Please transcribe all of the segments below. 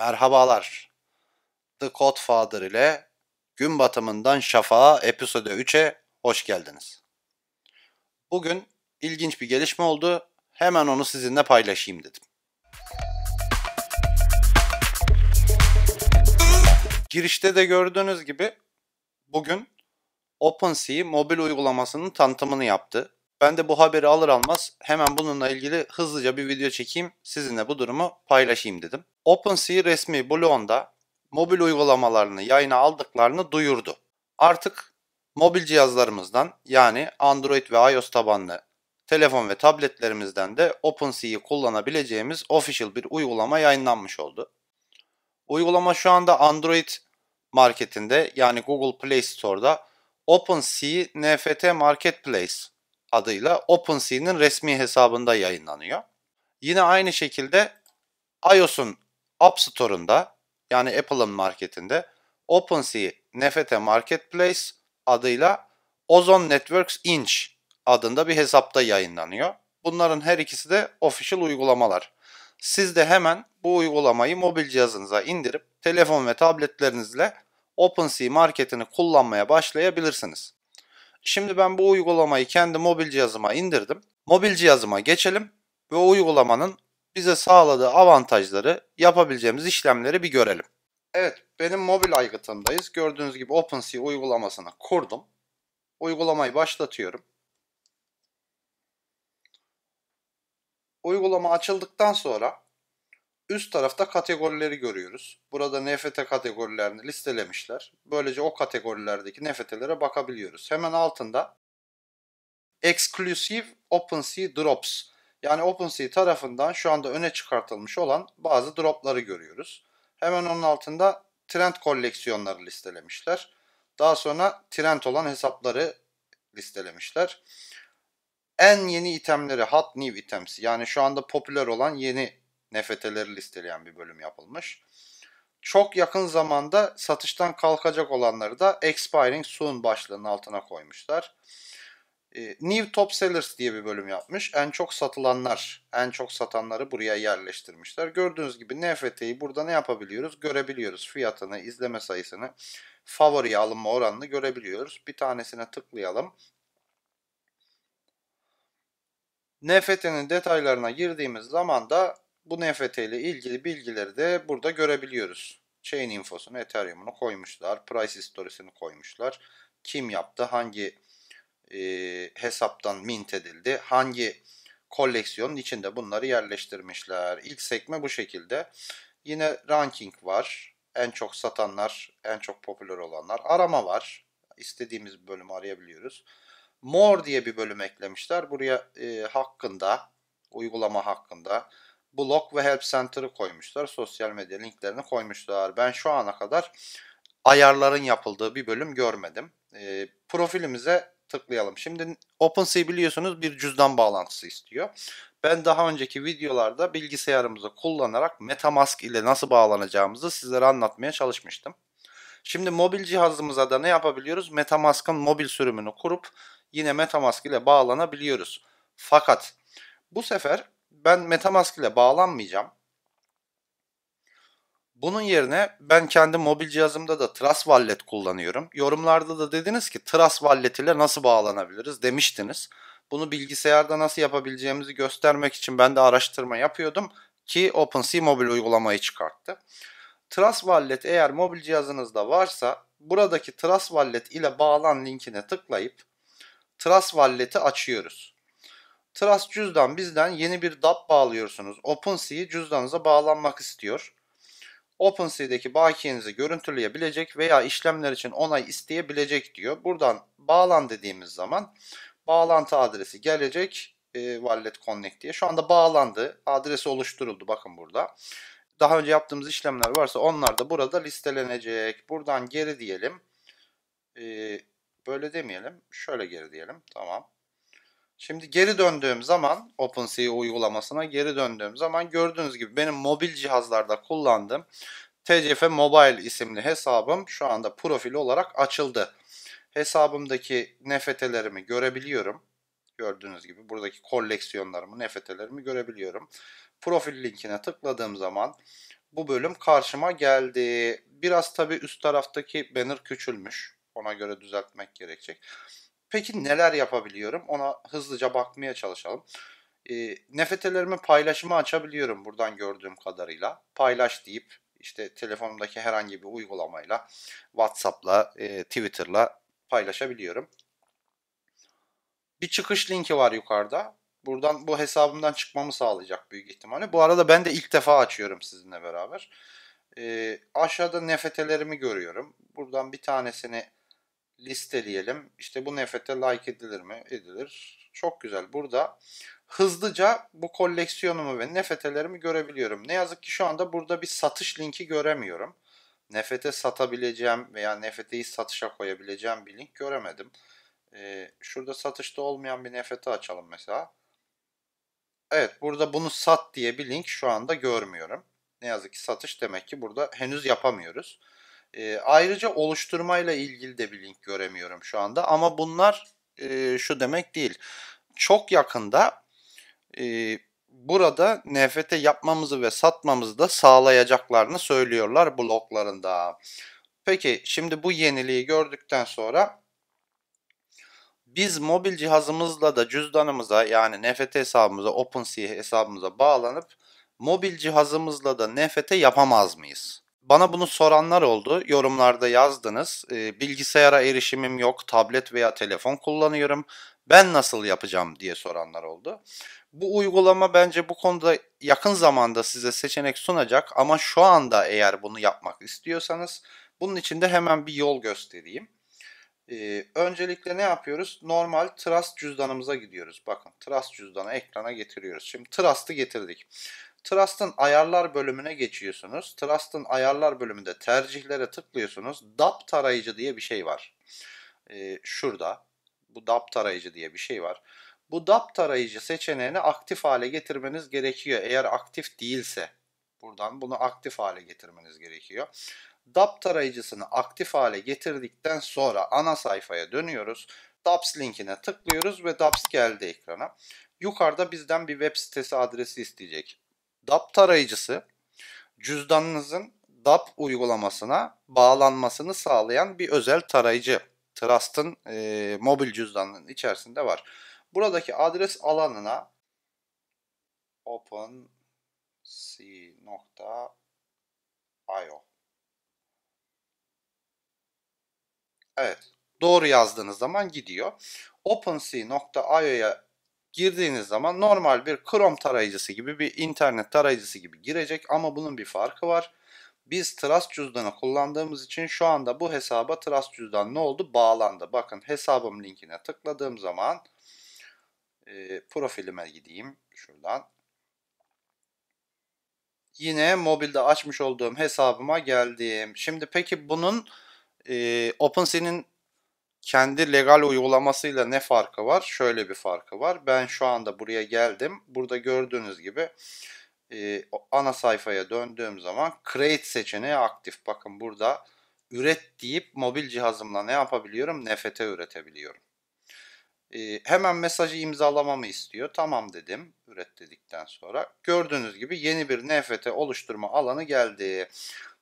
Merhabalar. The Godfather ile Gün Batımından Şafağa Episode 3'e hoş geldiniz. Bugün ilginç bir gelişme oldu. Hemen onu sizinle paylaşayım dedim. Girişte de gördüğünüz gibi bugün OpenSea mobil uygulamasının tanıtımını yaptı. Ben de bu haberi alır almaz hemen bununla ilgili hızlıca bir video çekeyim, sizinle bu durumu paylaşayım dedim. OpenSea resmi bloğunda mobil uygulamalarını yayına aldıklarını duyurdu. Artık mobil cihazlarımızdan yani Android ve iOS tabanlı telefon ve tabletlerimizden de OpenSea'yi kullanabileceğimiz official bir uygulama yayınlanmış oldu. Uygulama şu anda Android marketinde yani Google Play Store'da OpenSea NFT Marketplace adıyla OpenSea'nin resmi hesabında yayınlanıyor. Yine aynı şekilde iOS'un App Store'unda yani Apple'ın marketinde OpenSea NFT Marketplace adıyla Ozone Networks Inch adında bir hesapta yayınlanıyor. Bunların her ikisi de official uygulamalar. Siz de hemen bu uygulamayı mobil cihazınıza indirip telefon ve tabletlerinizle OpenSea marketini kullanmaya başlayabilirsiniz. Şimdi ben bu uygulamayı kendi mobil cihazıma indirdim. Mobil cihazıma geçelim ve uygulamanın bize sağladığı avantajları, yapabileceğimiz işlemleri bir görelim. Evet, benim mobil aygıtımdayız. Gördüğünüz gibi OpenSea uygulamasını kurdum. Uygulamayı başlatıyorum. Uygulama açıldıktan sonra Üst tarafta kategorileri görüyoruz. Burada NFT kategorilerini listelemişler. Böylece o kategorilerdeki NFT'lere bakabiliyoruz. Hemen altında Exclusive OpenSea Drops. Yani OpenSea tarafından şu anda öne çıkartılmış olan bazı dropları görüyoruz. Hemen onun altında trend koleksiyonları listelemişler. Daha sonra trend olan hesapları listelemişler. En yeni itemleri, hot new items yani şu anda popüler olan yeni nefeteleri listeleyen bir bölüm yapılmış. Çok yakın zamanda satıştan kalkacak olanları da expiring soon başlığının altına koymuşlar. Ee, New Top Sellers diye bir bölüm yapmış. En çok satılanlar, en çok satanları buraya yerleştirmişler. Gördüğünüz gibi NFT'yi burada ne yapabiliyoruz? Görebiliyoruz. Fiyatını, izleme sayısını, favori alınma oranını görebiliyoruz. Bir tanesine tıklayalım. NFT'nin detaylarına girdiğimiz zaman da bu NFT ile ilgili bilgileri de burada görebiliyoruz. Chain infosunu, Ethereum'unu koymuşlar. Price historisini koymuşlar. Kim yaptı, hangi e, hesaptan mint edildi, hangi koleksiyonun içinde bunları yerleştirmişler. İlk sekme bu şekilde. Yine ranking var. En çok satanlar, en çok popüler olanlar. Arama var. İstediğimiz bölümü arayabiliyoruz. More diye bir bölüm eklemişler. Buraya e, hakkında, uygulama hakkında, blog ve help center'ı koymuşlar. Sosyal medya linklerini koymuşlar. Ben şu ana kadar ayarların yapıldığı bir bölüm görmedim. E, profilimize tıklayalım. Şimdi OpenSea biliyorsunuz bir cüzdan bağlantısı istiyor. Ben daha önceki videolarda bilgisayarımızı kullanarak Metamask ile nasıl bağlanacağımızı sizlere anlatmaya çalışmıştım. Şimdi mobil cihazımıza da ne yapabiliyoruz? Metamask'ın mobil sürümünü kurup yine Metamask ile bağlanabiliyoruz. Fakat bu sefer ben Metamask ile bağlanmayacağım. Bunun yerine ben kendi mobil cihazımda da Trust Wallet kullanıyorum. Yorumlarda da dediniz ki Trust Wallet ile nasıl bağlanabiliriz demiştiniz. Bunu bilgisayarda nasıl yapabileceğimizi göstermek için ben de araştırma yapıyordum ki OpenSea mobil uygulamayı çıkarttı. Trust Wallet eğer mobil cihazınızda varsa buradaki Trust Wallet ile bağlan linkine tıklayıp Trust Wallet'i açıyoruz. Trust cüzdan bizden yeni bir DAP bağlıyorsunuz. OpenSea cüzdanınıza bağlanmak istiyor. OpenSea'deki bakiyenizi görüntüleyebilecek veya işlemler için onay isteyebilecek diyor. Buradan bağlan dediğimiz zaman bağlantı adresi gelecek e, Wallet Connect diye. Şu anda bağlandı. Adresi oluşturuldu bakın burada. Daha önce yaptığımız işlemler varsa onlar da burada listelenecek. Buradan geri diyelim. E, böyle demeyelim. Şöyle geri diyelim. Tamam. Şimdi geri döndüğüm zaman OpenSea uygulamasına geri döndüğüm zaman gördüğünüz gibi benim mobil cihazlarda kullandığım TCF Mobile isimli hesabım şu anda profil olarak açıldı. Hesabımdaki nefetelerimi görebiliyorum. Gördüğünüz gibi buradaki koleksiyonlarımı, nefetelerimi görebiliyorum. Profil linkine tıkladığım zaman bu bölüm karşıma geldi. Biraz tabi üst taraftaki banner küçülmüş. Ona göre düzeltmek gerekecek. Peki neler yapabiliyorum? Ona hızlıca bakmaya çalışalım. E, nefetelerimin paylaşımı açabiliyorum buradan gördüğüm kadarıyla. Paylaş deyip işte telefonumdaki herhangi bir uygulamayla WhatsApp'la, e, Twitter'la paylaşabiliyorum. Bir çıkış linki var yukarıda. Buradan bu hesabımdan çıkmamı sağlayacak büyük ihtimalle. Bu arada ben de ilk defa açıyorum sizinle beraber. E, aşağıda nefetelerimi görüyorum. Buradan bir tanesini listeleyelim. İşte bu nefete like edilir mi? Edilir. Çok güzel. Burada hızlıca bu koleksiyonumu ve nefetelerimi görebiliyorum. Ne yazık ki şu anda burada bir satış linki göremiyorum. Nefete satabileceğim veya nefeteyi satışa koyabileceğim bir link göremedim. Ee, şurada satışta olmayan bir nefete açalım mesela. Evet burada bunu sat diye bir link şu anda görmüyorum. Ne yazık ki satış demek ki burada henüz yapamıyoruz. E, ayrıca oluşturmayla ilgili de bir link göremiyorum şu anda ama bunlar e, şu demek değil. Çok yakında e, burada NFT yapmamızı ve satmamızı da sağlayacaklarını söylüyorlar bloklarında. Peki şimdi bu yeniliği gördükten sonra biz mobil cihazımızla da cüzdanımıza yani NFT hesabımıza OpenSea hesabımıza bağlanıp mobil cihazımızla da NFT yapamaz mıyız? Bana bunu soranlar oldu. Yorumlarda yazdınız. E, bilgisayara erişimim yok. Tablet veya telefon kullanıyorum. Ben nasıl yapacağım diye soranlar oldu. Bu uygulama bence bu konuda yakın zamanda size seçenek sunacak ama şu anda eğer bunu yapmak istiyorsanız bunun için de hemen bir yol göstereyim. Ee, öncelikle ne yapıyoruz? Normal Trust cüzdanımıza gidiyoruz. Bakın Trust cüzdanı ekrana getiriyoruz. Şimdi Trust'ı getirdik. Trust'ın ayarlar bölümüne geçiyorsunuz. Trust'ın ayarlar bölümünde tercihlere tıklıyorsunuz. DAP tarayıcı diye bir şey var. Ee, şurada. Bu DAP tarayıcı diye bir şey var. Bu DAP tarayıcı seçeneğini aktif hale getirmeniz gerekiyor. Eğer aktif değilse buradan bunu aktif hale getirmeniz gerekiyor. DAP tarayıcısını aktif hale getirdikten sonra ana sayfaya dönüyoruz. DAPS linkine tıklıyoruz ve DAPS geldi ekrana. Yukarıda bizden bir web sitesi adresi isteyecek. DAP tarayıcısı cüzdanınızın DAP uygulamasına bağlanmasını sağlayan bir özel tarayıcı. Trust'ın e, mobil cüzdanının içerisinde var. Buradaki adres alanına OpenSea.io Evet. Doğru yazdığınız zaman gidiyor. OpenSea.io'ya girdiğiniz zaman normal bir Chrome tarayıcısı gibi bir internet tarayıcısı gibi girecek ama bunun bir farkı var. Biz Trust cüzdanı kullandığımız için şu anda bu hesaba Trust cüzdan ne oldu? Bağlandı. Bakın hesabım linkine tıkladığım zaman e, profilime gideyim şuradan. Yine mobilde açmış olduğum hesabıma geldim. Şimdi peki bunun e, OpenSea'nin kendi legal uygulamasıyla ne farkı var? Şöyle bir farkı var. Ben şu anda buraya geldim. Burada gördüğünüz gibi e, ana sayfaya döndüğüm zaman create seçeneği aktif. Bakın burada üret deyip mobil cihazımla ne yapabiliyorum? NFT üretebiliyorum. E, hemen mesajı imzalamamı istiyor. Tamam dedim üret dedikten sonra. Gördüğünüz gibi yeni bir NFT oluşturma alanı geldi.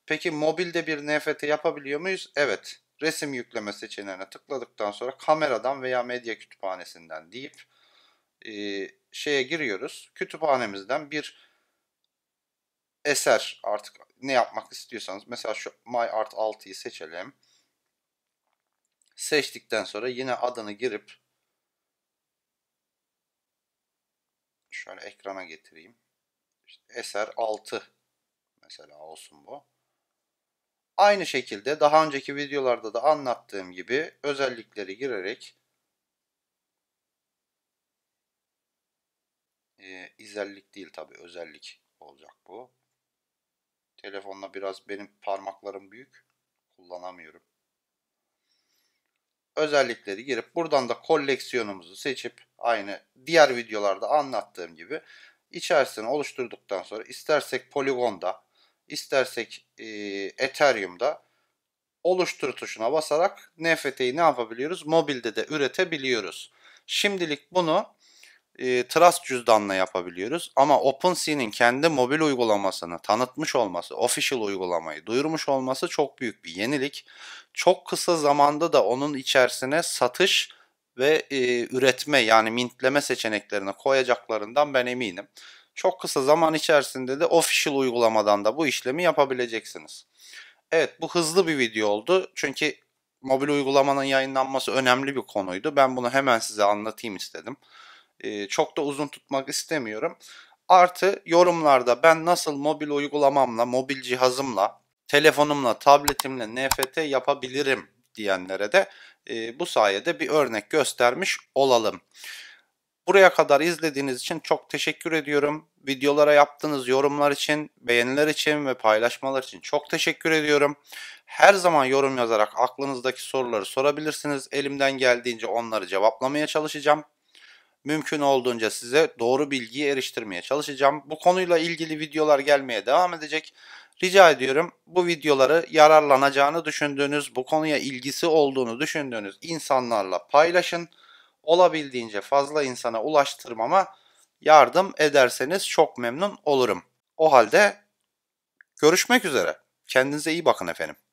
Peki mobilde bir NFT yapabiliyor muyuz? Evet resim yükleme seçeneğine tıkladıktan sonra kameradan veya medya kütüphanesinden deyip e, şeye giriyoruz. Kütüphanemizden bir eser artık ne yapmak istiyorsanız mesela şu My Art 6'yı seçelim. Seçtikten sonra yine adını girip şöyle ekrana getireyim. İşte eser 6 mesela olsun bu. Aynı şekilde daha önceki videolarda da anlattığım gibi özellikleri girerek e, izellik değil tabi özellik olacak bu. Telefonla biraz benim parmaklarım büyük kullanamıyorum. Özellikleri girip buradan da koleksiyonumuzu seçip aynı diğer videolarda anlattığım gibi içerisini oluşturduktan sonra istersek poligonda istersek e, Ethereum'da oluştur tuşuna basarak NFT'yi ne yapabiliyoruz? Mobilde de üretebiliyoruz. Şimdilik bunu e, Trust cüzdanla yapabiliyoruz. Ama OpenSea'nin kendi mobil uygulamasını tanıtmış olması, official uygulamayı duyurmuş olması çok büyük bir yenilik. Çok kısa zamanda da onun içerisine satış ve e, üretme yani mintleme seçeneklerini koyacaklarından ben eminim. Çok kısa zaman içerisinde de official uygulamadan da bu işlemi yapabileceksiniz. Evet bu hızlı bir video oldu. Çünkü mobil uygulamanın yayınlanması önemli bir konuydu. Ben bunu hemen size anlatayım istedim. Ee, çok da uzun tutmak istemiyorum. Artı yorumlarda ben nasıl mobil uygulamamla, mobil cihazımla, telefonumla, tabletimle NFT yapabilirim diyenlere de e, bu sayede bir örnek göstermiş olalım. Buraya kadar izlediğiniz için çok teşekkür ediyorum. Videolara yaptığınız yorumlar için, beğeniler için ve paylaşmalar için çok teşekkür ediyorum. Her zaman yorum yazarak aklınızdaki soruları sorabilirsiniz. Elimden geldiğince onları cevaplamaya çalışacağım. Mümkün olduğunca size doğru bilgiyi eriştirmeye çalışacağım. Bu konuyla ilgili videolar gelmeye devam edecek. Rica ediyorum bu videoları yararlanacağını düşündüğünüz, bu konuya ilgisi olduğunu düşündüğünüz insanlarla paylaşın olabildiğince fazla insana ulaştırmama yardım ederseniz çok memnun olurum. O halde görüşmek üzere. Kendinize iyi bakın efendim.